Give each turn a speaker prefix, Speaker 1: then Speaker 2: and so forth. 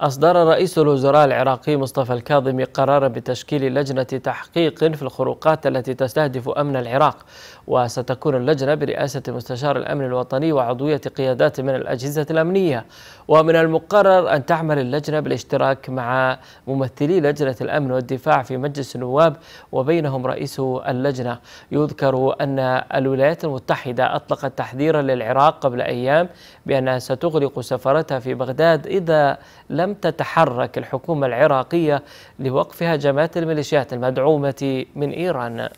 Speaker 1: أصدر رئيس الوزراء العراقي مصطفى الكاظمي قرارا بتشكيل لجنة تحقيق في الخروقات التي تستهدف أمن العراق وستكون اللجنة برئاسة مستشار الأمن الوطني وعضوية قيادات من الأجهزة الأمنية ومن المقرر أن تعمل اللجنة بالاشتراك مع ممثلي لجنة الأمن والدفاع في مجلس النواب وبينهم رئيس اللجنة يذكر أن الولايات المتحدة أطلقت تحذيرا للعراق قبل أيام بأنها ستغلق سفارتها في بغداد إذا لم لم تتحرك الحكومة العراقية لوقف هجمات الميليشيات المدعومة من إيران